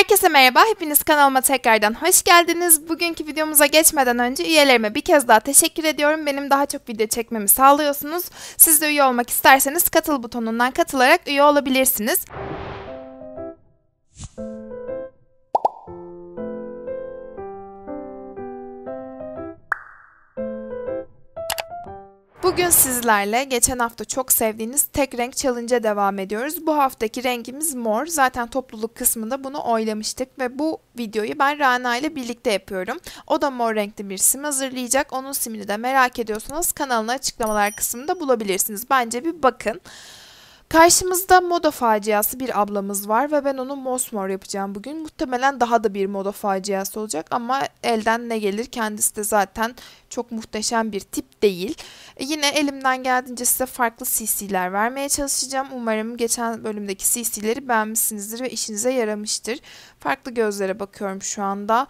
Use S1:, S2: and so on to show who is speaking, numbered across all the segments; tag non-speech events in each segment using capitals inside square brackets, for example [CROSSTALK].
S1: Herkese merhaba, hepiniz kanalıma tekrardan hoş geldiniz. Bugünkü videomuza geçmeden önce üyelerime bir kez daha teşekkür ediyorum. Benim daha çok video çekmemi sağlıyorsunuz. Siz de üye olmak isterseniz katıl butonundan katılarak üye olabilirsiniz. Bugün sizlerle geçen hafta çok sevdiğiniz tek renk challenge'a devam ediyoruz. Bu haftaki rengimiz mor. Zaten topluluk kısmında bunu oylamıştık ve bu videoyu ben Rana ile birlikte yapıyorum. O da mor renkli bir sim hazırlayacak. Onun simini de merak ediyorsanız kanalın açıklamalar kısmında bulabilirsiniz. Bence bir bakın. Karşımızda moda faciası bir ablamız var ve ben onu mosmor yapacağım bugün. Muhtemelen daha da bir moda faciası olacak ama elden ne gelir kendisi de zaten çok muhteşem bir tip değil. E, yine elimden geldiğince size farklı CC'ler vermeye çalışacağım. Umarım geçen bölümdeki CC'leri beğenmişsinizdir ve işinize yaramıştır. Farklı gözlere bakıyorum şu anda.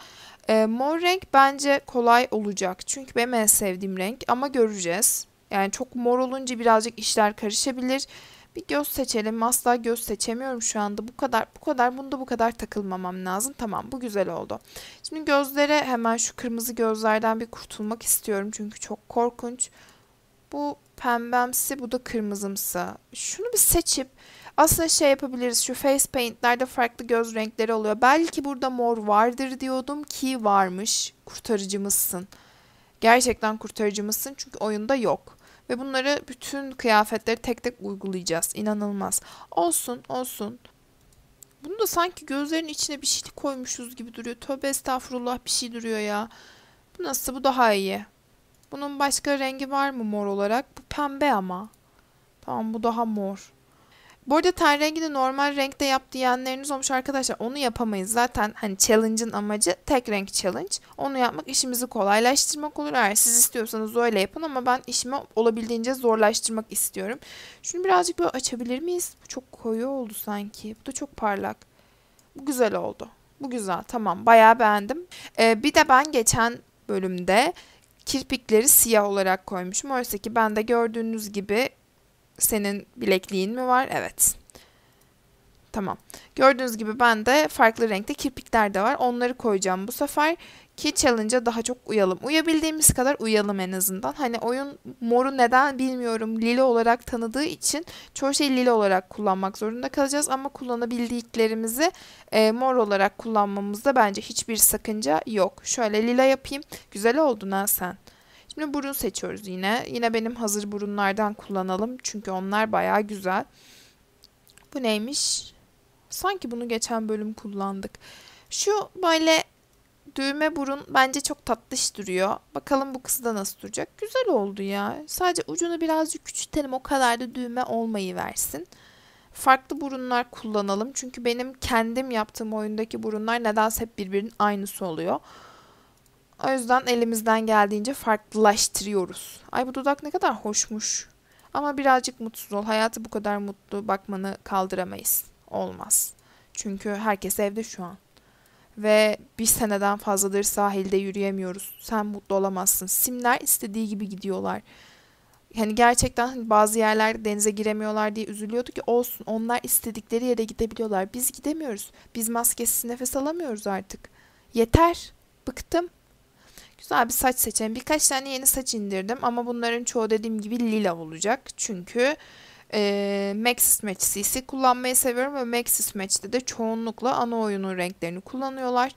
S1: E, mor renk bence kolay olacak. Çünkü benim en sevdiğim renk ama göreceğiz. Yani çok mor olunca birazcık işler karışabilir. Bir göz seçelim. Asla göz seçemiyorum şu anda. Bu kadar, bu kadar, bunda bu kadar takılmamam lazım. Tamam bu güzel oldu. Şimdi gözlere hemen şu kırmızı gözlerden bir kurtulmak istiyorum. Çünkü çok korkunç. Bu pembemsi, bu da kırmızımsı. Şunu bir seçip aslında şey yapabiliriz. Şu face paint'lerde farklı göz renkleri oluyor. Belki burada mor vardır diyordum ki varmış. Kurtarıcımızsın. Gerçekten kurtarıcımızsın çünkü oyunda yok. Ve bunları bütün kıyafetleri tek tek uygulayacağız. İnanılmaz. Olsun olsun. Bunu da sanki gözlerin içine bir şey koymuşuz gibi duruyor. Tövbe estağfurullah bir şey duruyor ya. Bu nasıl? Bu daha iyi. Bunun başka rengi var mı mor olarak? Bu pembe ama. Tamam bu daha mor. Bu arada ten rengi de normal renkte yap diyenleriniz olmuş arkadaşlar. Onu yapamayız. Zaten hani challenge'ın amacı tek renk challenge. Onu yapmak işimizi kolaylaştırmak olur. Eğer siz istiyorsanız öyle yapın ama ben işimi olabildiğince zorlaştırmak istiyorum. Şunu birazcık böyle açabilir miyiz? Bu çok koyu oldu sanki. Bu da çok parlak. Bu güzel oldu. Bu güzel. Tamam. Bayağı beğendim. Ee, bir de ben geçen bölümde kirpikleri siyah olarak koymuşum. Oysa ki ben de gördüğünüz gibi senin bilekliğin mi var? Evet. Tamam. Gördüğünüz gibi ben de farklı renkte kirpikler de var. Onları koyacağım bu sefer ki challenge'a daha çok uyalım. Uyabildiğimiz kadar uyalım en azından. Hani oyun moru neden bilmiyorum lila olarak tanıdığı için çoğu şeyi lila olarak kullanmak zorunda kalacağız. Ama kullanabildiklerimizi e, mor olarak kullanmamızda bence hiçbir sakınca yok. Şöyle lila yapayım. Güzel oldun ha sen. Şimdi burun seçiyoruz yine. Yine benim hazır burunlardan kullanalım. Çünkü onlar baya güzel. Bu neymiş? Sanki bunu geçen bölüm kullandık. Şu böyle düğme burun bence çok tatlış duruyor. Bakalım bu kız da nasıl duracak. Güzel oldu ya. Sadece ucunu birazcık küçültelim. O kadar da düğme olmayı versin. Farklı burunlar kullanalım. Çünkü benim kendim yaptığım oyundaki burunlar nedense hep birbirinin aynısı oluyor. O yüzden elimizden geldiğince farklılaştırıyoruz. Ay bu dudak ne kadar hoşmuş. Ama birazcık mutsuz ol. Hayatı bu kadar mutlu bakmanı kaldıramayız. Olmaz. Çünkü herkes evde şu an. Ve bir seneden fazladır sahilde yürüyemiyoruz. Sen mutlu olamazsın. Simler istediği gibi gidiyorlar. Yani gerçekten hani bazı yerler denize giremiyorlar diye üzülüyordu ki olsun onlar istedikleri yere gidebiliyorlar. Biz gidemiyoruz. Biz maskesiz nefes alamıyoruz artık. Yeter. Bıktım. Güzel bir saç seçelim. Birkaç tane yeni saç indirdim ama bunların çoğu dediğim gibi lila olacak. Çünkü e, Maxis Match CC kullanmayı seviyorum ve Maxis Match'te de çoğunlukla ana oyunun renklerini kullanıyorlar.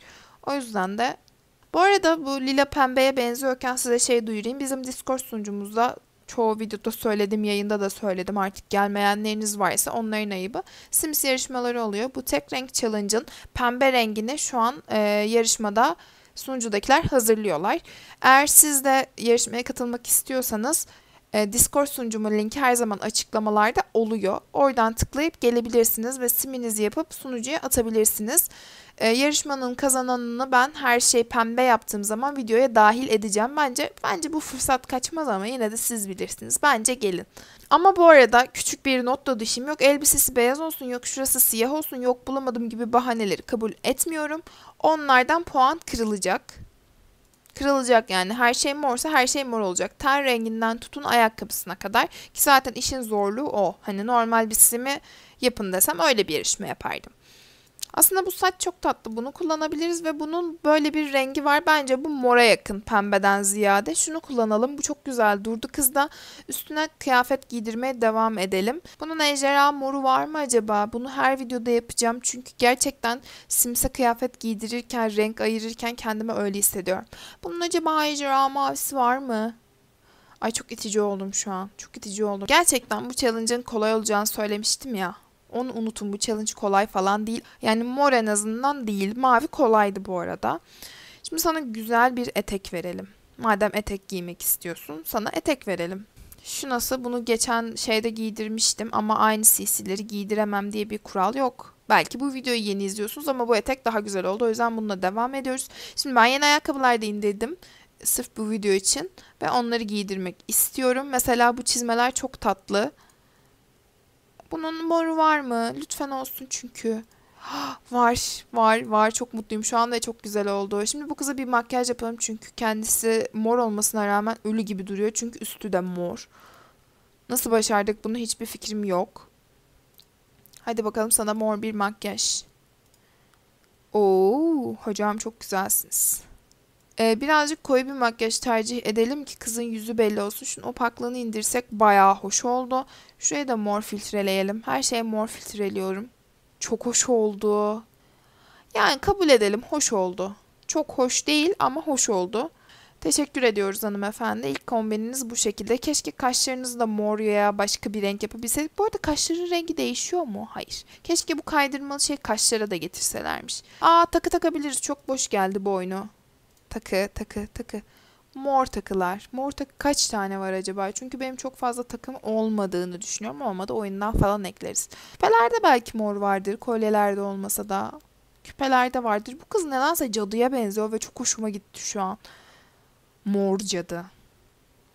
S1: O yüzden de bu arada bu lila pembeye benziyorken size şey duyurayım. Bizim Discord sunucumuzda çoğu videoda söyledim, yayında da söyledim. Artık gelmeyenleriniz varsa onların ayıbı. Sims yarışmaları oluyor. Bu tek renk challenge'ın pembe rengini şu an e, yarışmada sunucudakiler hazırlıyorlar. Eğer siz de yarışmaya katılmak istiyorsanız e, Discord sunucumun linki her zaman açıklamalarda oluyor. Oradan tıklayıp gelebilirsiniz ve siminizi yapıp sunucuya atabilirsiniz. E, yarışmanın kazananını ben her şey pembe yaptığım zaman videoya dahil edeceğim. Bence bence bu fırsat kaçmaz ama yine de siz bilirsiniz. Bence gelin. Ama bu arada küçük bir not da düşeyim. Yok elbisesi beyaz olsun, yok şurası siyah olsun, yok bulamadım gibi bahaneleri kabul etmiyorum. Onlardan puan kırılacak kırılacak yani her şey morsa her şey mor olacak. Ten renginden tutun ayakkabısına kadar ki zaten işin zorluğu o. Hani normal bir simi yapın desem öyle bir yarışma yapardım. Aslında bu saç çok tatlı. Bunu kullanabiliriz ve bunun böyle bir rengi var. Bence bu mora yakın pembeden ziyade. Şunu kullanalım. Bu çok güzel durdu. kızda. üstüne kıyafet giydirmeye devam edelim. Bunun ejderha moru var mı acaba? Bunu her videoda yapacağım. Çünkü gerçekten simse kıyafet giydirirken, renk ayırırken kendimi öyle hissediyorum. Bunun acaba ejderha mavisi var mı? Ay çok itici oldum şu an. Çok itici oldum. Gerçekten bu challenge'ın kolay olacağını söylemiştim ya. Onu unutun bu challenge kolay falan değil. Yani mor en azından değil. Mavi kolaydı bu arada. Şimdi sana güzel bir etek verelim. Madem etek giymek istiyorsun sana etek verelim. Şu nasıl bunu geçen şeyde giydirmiştim ama aynı CC'leri giydiremem diye bir kural yok. Belki bu videoyu yeni izliyorsunuz ama bu etek daha güzel oldu. O yüzden bununla devam ediyoruz. Şimdi ben yeni ayakkabılar da indirdim. Sırf bu video için. Ve onları giydirmek istiyorum. Mesela bu çizmeler çok tatlı. Ormanın moru var mı? Lütfen olsun çünkü. [GASPS] Var, var, var. Çok mutluyum. Şu anda çok güzel oldu. Şimdi bu kıza bir makyaj yapalım çünkü kendisi mor olmasına rağmen ölü gibi duruyor. Çünkü üstü de mor. Nasıl başardık bunu hiçbir fikrim yok. Hadi bakalım sana mor bir makyaj. Oo, hocam çok güzelsiniz. Ee, birazcık koyu bir makyaj tercih edelim ki kızın yüzü belli olsun. Şunun opaklığını indirsek bayağı hoş oldu. Şuraya da mor filtreleyelim. Her şeye mor filtreliyorum. Çok hoş oldu. Yani kabul edelim hoş oldu. Çok hoş değil ama hoş oldu. Teşekkür ediyoruz hanımefendi. İlk kombininiz bu şekilde. Keşke kaşlarınızı da mor ya başka bir renk yapabilseydik. Bu arada kaşların rengi değişiyor mu? Hayır. Keşke bu kaydırmalı şey kaşlara da getirselermiş. Aa takı takabiliriz. Çok boş geldi bu oyunu takı takı takı mor takılar. Mor takı kaç tane var acaba? Çünkü benim çok fazla takım olmadığını düşünüyorum. Olmadı oyundan falan ekleriz. Küpelerde belki mor vardır. Kolyelerde olmasa da. Küpelerde vardır. Bu kız nedense cadıya benziyor ve çok hoşuma gitti şu an. Mor cadı.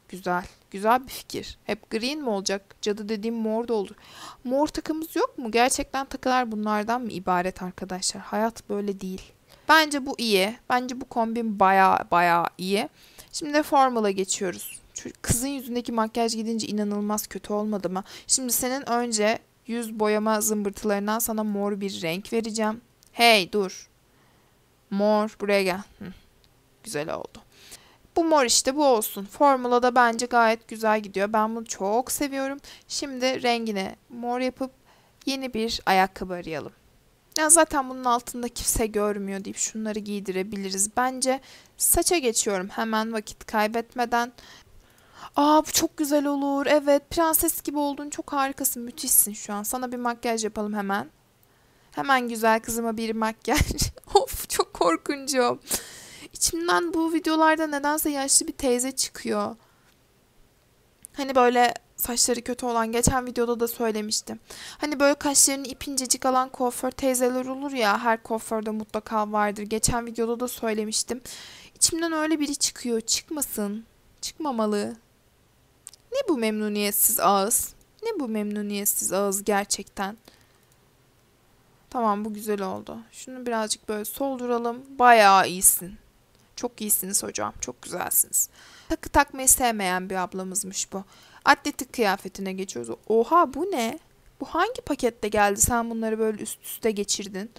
S1: Güzel. Güzel bir fikir. Hep green mi olacak? Cadı dediğim mor da olur. Mor takımız yok mu? Gerçekten takılar bunlardan mı ibaret arkadaşlar? Hayat böyle değil. Bence bu iyi. Bence bu kombin baya baya iyi. Şimdi de formula geçiyoruz. Şu kızın yüzündeki makyaj gidince inanılmaz kötü olmadı mı? Şimdi senin önce yüz boyama zımbırtılarından sana mor bir renk vereceğim. Hey dur. Mor buraya gel. Hı. Güzel oldu. Bu mor işte bu olsun. Formula da bence gayet güzel gidiyor. Ben bunu çok seviyorum. Şimdi rengine mor yapıp yeni bir ayakkabı arayalım. Ya zaten bunun altında kimse görmüyor deyip şunları giydirebiliriz. Bence saça geçiyorum hemen vakit kaybetmeden. Aa bu çok güzel olur. Evet prenses gibi oldun. Çok harikasın. Müthişsin şu an. Sana bir makyaj yapalım hemen. Hemen güzel kızıma bir makyaj. [LAUGHS] of çok korkuncum. İçimden bu videolarda nedense yaşlı bir teyze çıkıyor. Hani böyle saçları kötü olan geçen videoda da söylemiştim. Hani böyle kaşlarını ipincecik alan kuaför teyzeler olur ya her kuaförde mutlaka vardır. Geçen videoda da söylemiştim. İçimden öyle biri çıkıyor. Çıkmasın. Çıkmamalı. Ne bu memnuniyetsiz ağız? Ne bu memnuniyetsiz ağız gerçekten? Tamam bu güzel oldu. Şunu birazcık böyle solduralım. Bayağı iyisin. Çok iyisiniz hocam. Çok güzelsiniz. Takı takmayı sevmeyen bir ablamızmış bu. Atletik kıyafetine geçiyoruz. Oha bu ne? Bu hangi pakette geldi? Sen bunları böyle üst üste geçirdin.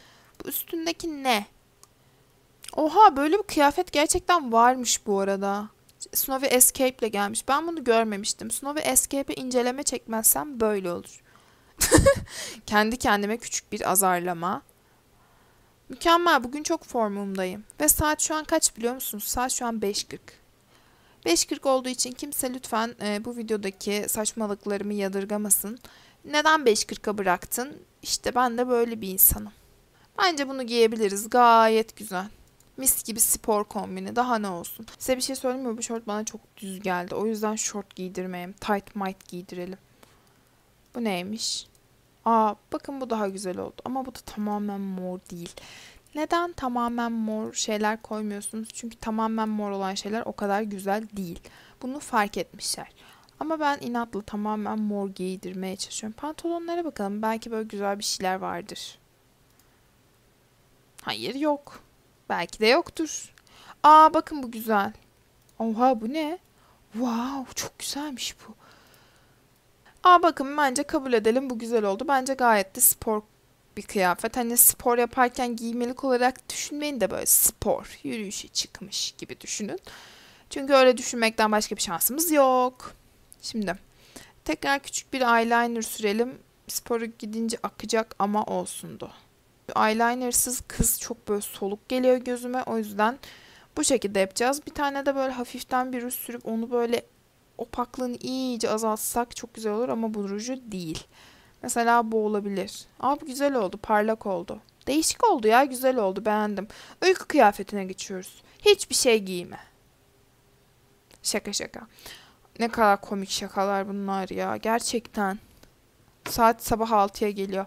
S1: Bu üstündeki ne? Oha böyle bir kıyafet gerçekten varmış bu arada. Snowy Escape ile gelmiş. Ben bunu görmemiştim. Snowy Escape'i inceleme çekmezsem böyle olur. [LAUGHS] Kendi kendime küçük bir azarlama. Mükemmel. Bugün çok formumdayım. Ve saat şu an kaç biliyor musunuz? Saat şu an 5.40. 5.40 olduğu için kimse lütfen e, bu videodaki saçmalıklarımı yadırgamasın. Neden 5.40'a bıraktın? İşte ben de böyle bir insanım. Bence bunu giyebiliriz. Gayet güzel. Mis gibi spor kombini. Daha ne olsun. Size bir şey söyleyeyim mi? Bu şort bana çok düz geldi. O yüzden şort giydirmeyeyim. Tight might giydirelim. Bu neymiş? Aa bakın bu daha güzel oldu. Ama bu da tamamen mor değil. Neden tamamen mor şeyler koymuyorsunuz? Çünkü tamamen mor olan şeyler o kadar güzel değil. Bunu fark etmişler. Ama ben inatla tamamen mor giydirmeye çalışıyorum. Pantolonlara bakalım. Belki böyle güzel bir şeyler vardır. Hayır yok. Belki de yoktur. Aa bakın bu güzel. Oha bu ne? Wow çok güzelmiş bu. Aa bakın bence kabul edelim bu güzel oldu. Bence gayet de spor bir kıyafet. Hani spor yaparken giymelik olarak düşünmeyin de böyle spor, yürüyüşe çıkmış gibi düşünün. Çünkü öyle düşünmekten başka bir şansımız yok. Şimdi tekrar küçük bir eyeliner sürelim. Spora gidince akacak ama olsundu. Eyelinersız kız çok böyle soluk geliyor gözüme. O yüzden bu şekilde yapacağız. Bir tane de böyle hafiften bir ruj sürüp onu böyle opaklığını iyice azaltsak çok güzel olur ama bu ruju değil. Mesela bu olabilir. Abi güzel oldu. Parlak oldu. Değişik oldu ya. Güzel oldu. Beğendim. Uyku kıyafetine geçiyoruz. Hiçbir şey giyme. Şaka şaka. Ne kadar komik şakalar bunlar ya. Gerçekten. Saat sabah 6'ya geliyor.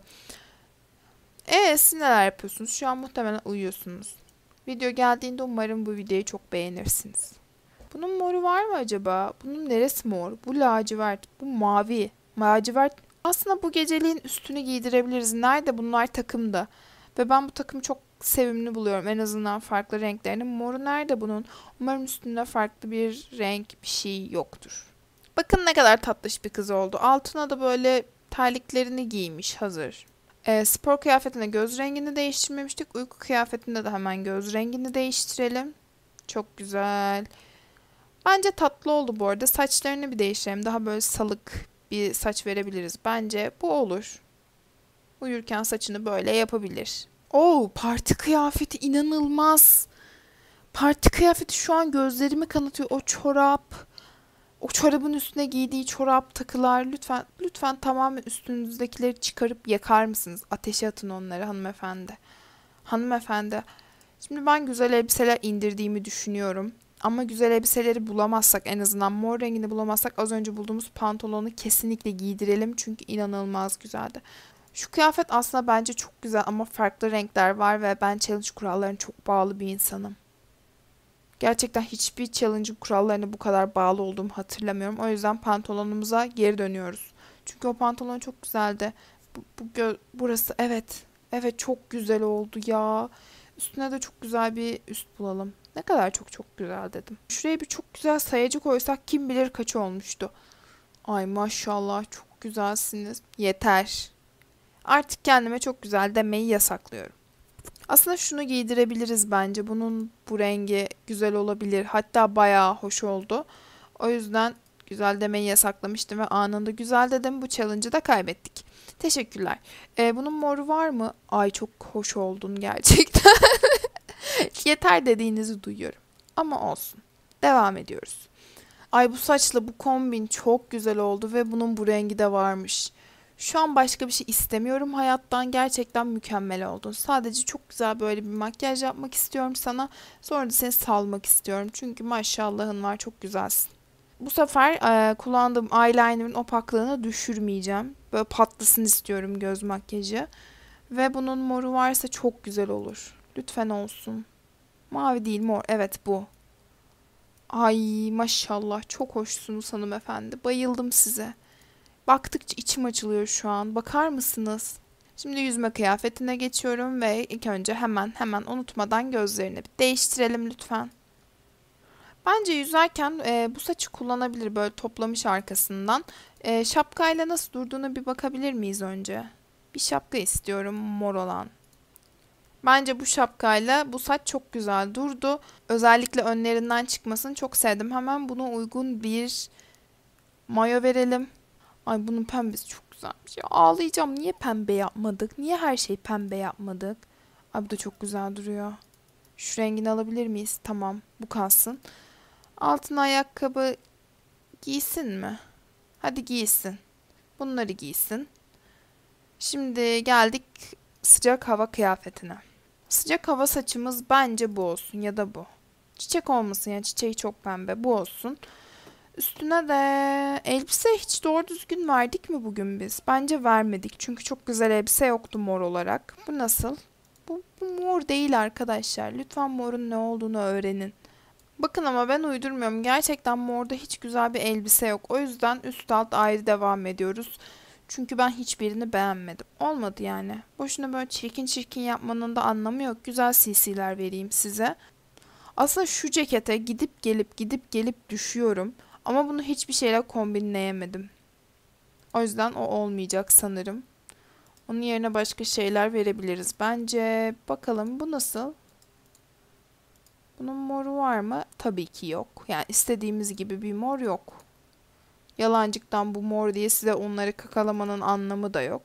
S1: Eee siz neler yapıyorsunuz? Şu an muhtemelen uyuyorsunuz. Video geldiğinde umarım bu videoyu çok beğenirsiniz. Bunun moru var mı acaba? Bunun neresi mor? Bu lacivert. Bu mavi. Lacivert aslında bu geceliğin üstünü giydirebiliriz. Nerede bunlar takımda. Ve ben bu takımı çok sevimli buluyorum. En azından farklı renklerini. Moru nerede bunun? Umarım üstünde farklı bir renk bir şey yoktur. Bakın ne kadar tatlış bir kız oldu. Altına da böyle terliklerini giymiş hazır. E, spor kıyafetinde göz rengini değiştirmemiştik. Uyku kıyafetinde de hemen göz rengini değiştirelim. Çok güzel. Bence tatlı oldu bu arada. Saçlarını bir değiştirelim. Daha böyle salık bir saç verebiliriz. Bence bu olur. Uyurken saçını böyle yapabilir. Oo, oh, parti kıyafeti inanılmaz. Parti kıyafeti şu an gözlerimi kanatıyor. O çorap, o çorabın üstüne giydiği çorap, takılar. Lütfen lütfen tamamen üstünüzdekileri çıkarıp yakar mısınız? Ateşe atın onları hanımefendi. Hanımefendi. Şimdi ben güzel elbiseler indirdiğimi düşünüyorum. Ama güzel elbiseleri bulamazsak en azından mor rengini bulamazsak az önce bulduğumuz pantolonu kesinlikle giydirelim. Çünkü inanılmaz güzeldi. Şu kıyafet aslında bence çok güzel ama farklı renkler var ve ben challenge kurallarına çok bağlı bir insanım. Gerçekten hiçbir challenge kurallarına bu kadar bağlı olduğumu hatırlamıyorum. O yüzden pantolonumuza geri dönüyoruz. Çünkü o pantolon çok güzeldi. Bu, bu burası evet. Evet çok güzel oldu ya. Üstüne de çok güzel bir üst bulalım. Ne kadar çok çok güzel dedim. Şuraya bir çok güzel sayacı koysak kim bilir kaçı olmuştu. Ay maşallah çok güzelsiniz. Yeter. Artık kendime çok güzel demeyi yasaklıyorum. Aslında şunu giydirebiliriz bence. Bunun bu rengi güzel olabilir. Hatta bayağı hoş oldu. O yüzden güzel demeyi yasaklamıştım ve anında güzel dedim. Bu challenge'ı da kaybettik. Teşekkürler. Ee, bunun moru var mı? Ay çok hoş oldun gerçekten. [LAUGHS] [LAUGHS] Yeter dediğinizi duyuyorum. Ama olsun. Devam ediyoruz. Ay bu saçla bu kombin çok güzel oldu ve bunun bu rengi de varmış. Şu an başka bir şey istemiyorum hayattan. Gerçekten mükemmel oldun. Sadece çok güzel böyle bir makyaj yapmak istiyorum sana. Sonra da seni salmak istiyorum. Çünkü maşallahın var çok güzelsin. Bu sefer e, kullandığım eyeliner'ın opaklığını düşürmeyeceğim. Böyle patlasın istiyorum göz makyajı. Ve bunun moru varsa çok güzel olur. Lütfen olsun. Mavi değil mor. Evet bu. Ay maşallah çok hoşsunuz hanımefendi. Bayıldım size. Baktıkça içim açılıyor şu an. Bakar mısınız? Şimdi yüzme kıyafetine geçiyorum ve ilk önce hemen hemen unutmadan gözlerini bir değiştirelim lütfen. Bence yüzerken e, bu saçı kullanabilir böyle toplamış arkasından. E, şapkayla nasıl durduğuna bir bakabilir miyiz önce? Bir şapka istiyorum mor olan. Bence bu şapkayla bu saç çok güzel durdu. Özellikle önlerinden çıkmasını çok sevdim. Hemen buna uygun bir mayo verelim. Ay bunun pembesi çok güzelmiş. Ya ağlayacağım. Niye pembe yapmadık? Niye her şey pembe yapmadık? Ay bu da çok güzel duruyor. Şu rengini alabilir miyiz? Tamam. Bu kalsın. Altın ayakkabı giysin mi? Hadi giysin. Bunları giysin. Şimdi geldik sıcak hava kıyafetine. Sıcak hava saçımız bence bu olsun ya da bu. Çiçek olmasın yani çiçeği çok pembe bu olsun. Üstüne de elbise hiç doğru düzgün verdik mi bugün biz? Bence vermedik çünkü çok güzel elbise yoktu mor olarak. Bu nasıl? Bu, bu mor değil arkadaşlar. Lütfen morun ne olduğunu öğrenin. Bakın ama ben uydurmuyorum. Gerçekten morda hiç güzel bir elbise yok. O yüzden üst alt ayrı devam ediyoruz. Çünkü ben hiçbirini beğenmedim. Olmadı yani. Boşuna böyle çirkin çirkin yapmanın da anlamı yok. Güzel CC'ler vereyim size. Aslında şu cekete gidip gelip gidip gelip düşüyorum. Ama bunu hiçbir şeyle kombinleyemedim. O yüzden o olmayacak sanırım. Onun yerine başka şeyler verebiliriz. Bence bakalım bu nasıl? Bunun moru var mı? Tabii ki yok. Yani istediğimiz gibi bir mor yok. Yalancıktan bu mor diye size onları kakalamanın anlamı da yok.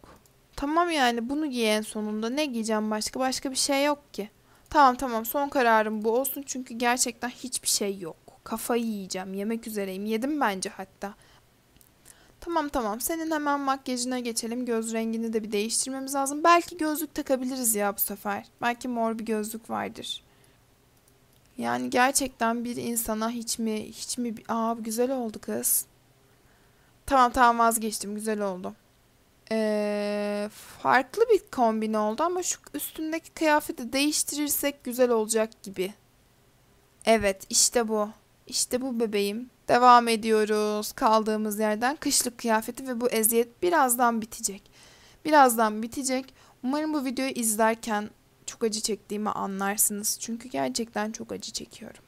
S1: Tamam yani bunu giyen sonunda ne giyeceğim başka başka bir şey yok ki. Tamam tamam son kararım bu olsun çünkü gerçekten hiçbir şey yok. Kafayı yiyeceğim yemek üzereyim yedim bence hatta. Tamam tamam senin hemen makyajına geçelim göz rengini de bir değiştirmemiz lazım. Belki gözlük takabiliriz ya bu sefer. Belki mor bir gözlük vardır. Yani gerçekten bir insana hiç mi hiç mi aa güzel oldu kız. Tamam tamam vazgeçtim. Güzel oldu. Ee, farklı bir kombin oldu ama şu üstündeki kıyafeti değiştirirsek güzel olacak gibi. Evet işte bu. İşte bu bebeğim. Devam ediyoruz kaldığımız yerden. Kışlık kıyafeti ve bu eziyet birazdan bitecek. Birazdan bitecek. Umarım bu videoyu izlerken çok acı çektiğimi anlarsınız. Çünkü gerçekten çok acı çekiyorum.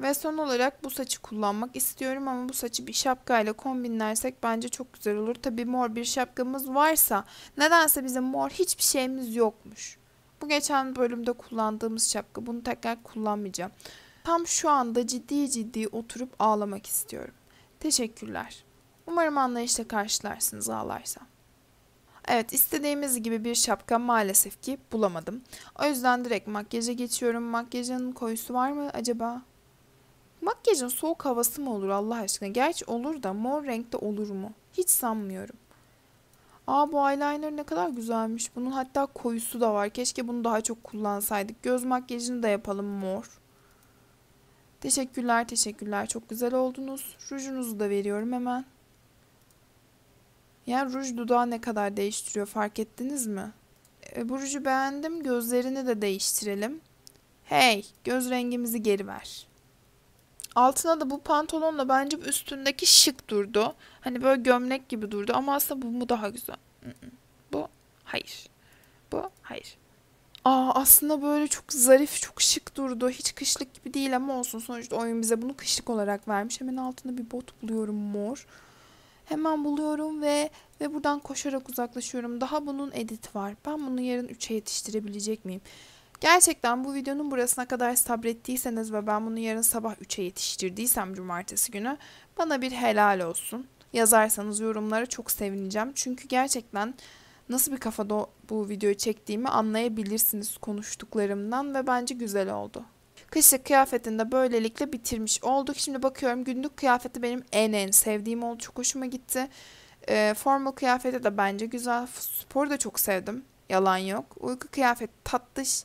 S1: Ve son olarak bu saçı kullanmak istiyorum ama bu saçı bir şapkayla kombinlersek bence çok güzel olur. Tabi mor bir şapkamız varsa nedense bize mor hiçbir şeyimiz yokmuş. Bu geçen bölümde kullandığımız şapka bunu tekrar kullanmayacağım. Tam şu anda ciddi ciddi oturup ağlamak istiyorum. Teşekkürler. Umarım anlayışla karşılarsınız ağlarsam. Evet istediğimiz gibi bir şapka maalesef ki bulamadım. O yüzden direkt makyaja geçiyorum. Makyajın koyusu var mı acaba? Makyajın soğuk havası mı olur Allah aşkına? Gerçi olur da mor renkte olur mu? Hiç sanmıyorum. Aa bu eyeliner ne kadar güzelmiş. Bunun hatta koyusu da var. Keşke bunu daha çok kullansaydık. Göz makyajını da yapalım mor. Teşekkürler teşekkürler. Çok güzel oldunuz. Rujunuzu da veriyorum hemen. Yani ruj dudağı ne kadar değiştiriyor fark ettiniz mi? E, bu ruju beğendim. Gözlerini de değiştirelim. Hey göz rengimizi geri ver altına da bu pantolonla bence üstündeki şık durdu. Hani böyle gömlek gibi durdu ama aslında bu mu daha güzel? Bu hayır. Bu hayır. Aa aslında böyle çok zarif, çok şık durdu. Hiç kışlık gibi değil ama olsun. Sonuçta oyun bize bunu kışlık olarak vermiş. Hemen altında bir bot buluyorum mor. Hemen buluyorum ve ve buradan koşarak uzaklaşıyorum. Daha bunun edit var. Ben bunu yarın 3'e yetiştirebilecek miyim? Gerçekten bu videonun burasına kadar sabrettiyseniz ve ben bunu yarın sabah 3'e yetiştirdiysem cumartesi günü bana bir helal olsun. Yazarsanız yorumlara çok sevineceğim. Çünkü gerçekten nasıl bir kafada bu videoyu çektiğimi anlayabilirsiniz konuştuklarımdan ve bence güzel oldu. Kışlık kıyafetini de böylelikle bitirmiş olduk. Şimdi bakıyorum günlük kıyafeti benim en en sevdiğim oldu. Çok hoşuma gitti. E, formal kıyafeti de bence güzel. Sporu da çok sevdim. Yalan yok. Uyku kıyafeti tatlış.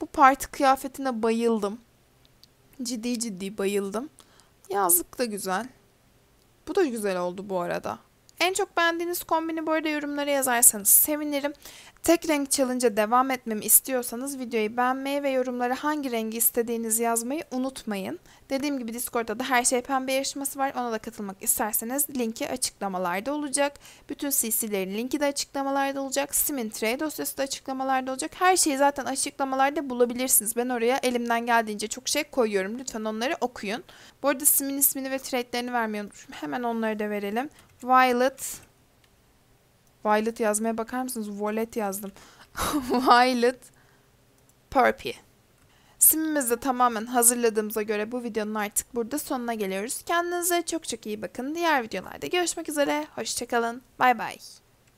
S1: Bu parti kıyafetine bayıldım. Ciddi ciddi bayıldım. Yazlık da güzel. Bu da güzel oldu bu arada. En çok beğendiğiniz kombini bu arada yorumlara yazarsanız sevinirim. Tek renk challenge'a e devam etmemi istiyorsanız videoyu beğenmeyi ve yorumlara hangi rengi istediğinizi yazmayı unutmayın. Dediğim gibi Discord'da da her şey pembe yarışması var. Ona da katılmak isterseniz linki açıklamalarda olacak. Bütün CC'lerin linki de açıklamalarda olacak. Simin trey dosyası da açıklamalarda olacak. Her şeyi zaten açıklamalarda bulabilirsiniz. Ben oraya elimden geldiğince çok şey koyuyorum. Lütfen onları okuyun. Bu arada Simin ismini ve trade'lerini vermeyi unutmuşum. Hemen onları da verelim. Violet. Violet yazmaya bakar mısınız? Violet yazdım. [LAUGHS] Violet Purpy. Simimiz tamamen hazırladığımıza göre bu videonun artık burada sonuna geliyoruz. Kendinize çok çok iyi bakın. Diğer videolarda görüşmek üzere. Hoşçakalın. Bay bay.